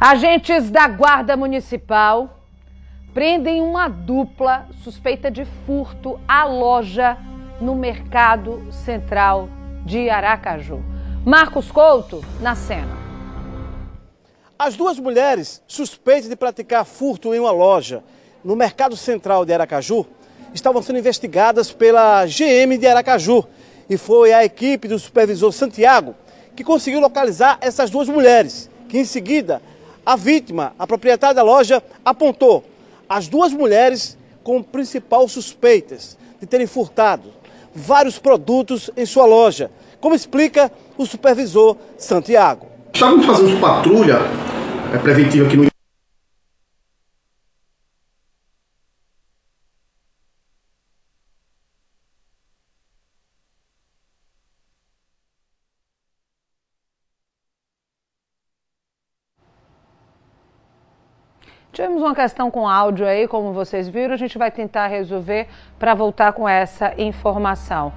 Agentes da Guarda Municipal prendem uma dupla suspeita de furto à loja no Mercado Central de Aracaju. Marcos Couto, na cena. As duas mulheres suspeitas de praticar furto em uma loja no Mercado Central de Aracaju estavam sendo investigadas pela GM de Aracaju e foi a equipe do supervisor Santiago que conseguiu localizar essas duas mulheres, que em seguida a vítima, a proprietária da loja, apontou as duas mulheres como principal suspeitas de terem furtado vários produtos em sua loja, como explica o supervisor Santiago. Estávamos fazendo patrulha é, preventiva aqui no Tivemos uma questão com áudio aí, como vocês viram, a gente vai tentar resolver para voltar com essa informação.